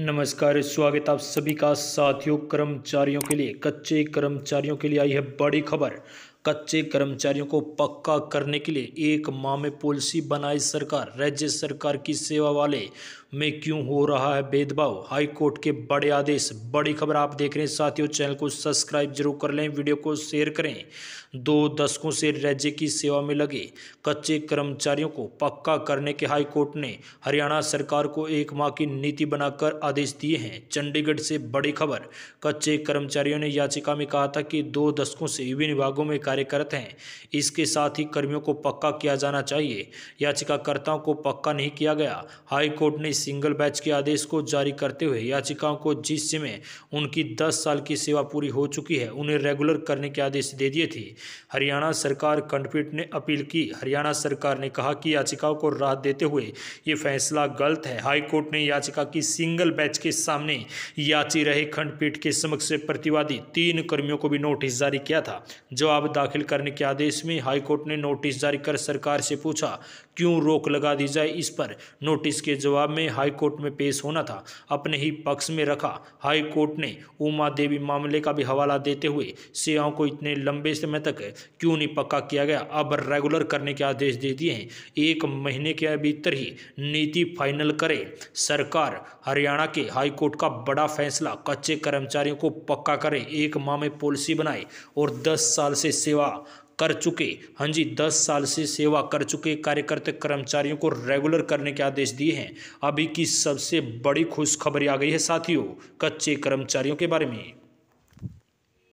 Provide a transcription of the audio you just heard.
नमस्कार स्वागत आप सभी का साथियों कर्मचारियों के लिए कच्चे कर्मचारियों के लिए आई है बड़ी खबर कच्चे कर्मचारियों को पक्का करने के लिए एक माह में पॉलिसी बनाई सरकार राज्य सरकार की सेवा वाले में क्यों हो रहा है भेदभाव हाईकोर्ट के बड़े आदेश बड़ी खबर आप देख रहे हैं साथियों चैनल को सब्सक्राइब जरूर कर लें वीडियो को शेयर करें दो दशकों से राज्य की सेवा में लगे कच्चे कर्मचारियों को पक्का करने के हाईकोर्ट ने हरियाणा सरकार को एक माह की नीति बनाकर आदेश दिए हैं चंडीगढ़ से बड़ी खबर कच्चे कर्मचारियों ने याचिका में कहा था कि दो दशकों से विभिन्न विभागों में कार्यरत हैं इसके साथ ही कर्मियों को पक्का किया जाना चाहिए याचिकाकर्ताओं को पक्का नहीं किया गया हाईकोर्ट ने सिंगल बैच के आदेश को जारी करते हुए याचिकाओं को जिस समय उनकी दस साल की सेवा पूरी हो चुकी है उन्हें रेगुलर करने के आदेश दे दिए थे हरियाणा सरकार खंडपीठ ने अपील की हरियाणा सरकार ने कहा कि याचिकाओं को राहत देते हुए ये फैसला गलत है हाईकोर्ट ने याचिका की सिंगल बैच के सामने याची रहे खंडपीठ के समक्ष प्रतिवादी तीन कर्मियों को भी नोटिस जारी किया था जवाब दाखिल दाखिल करने के आदेश में हाईकोर्ट ने नोटिस जारी कर सरकार से पूछा क्यों रोक लगा दी जाए इस पर नोटिस के जवाब में हाईकोर्ट में पेश होना था अपने ही पक्ष में रखा हाईकोर्ट ने उमा देवी मामले का भी हवाला देते हुए सेवाओं को इतने लंबे समय तक क्यों नहीं पक्का किया गया अब रेगुलर करने के आदेश दे दिए हैं एक महीने के भीतर ही नीति फाइनल करे सरकार हरियाणा के हाईकोर्ट का बड़ा फैसला कच्चे कर्मचारियों को पक्का करे एक माह में पॉलिसी बनाए और दस साल से सेवा सेवा कर चुके हाँ जी दस साल से सेवा कर चुके कार्यकर्ता कर्मचारियों को रेगुलर करने के आदेश दिए हैं अभी की सबसे बड़ी खुशखबरी आ गई है साथियों कच्चे कर्मचारियों के बारे में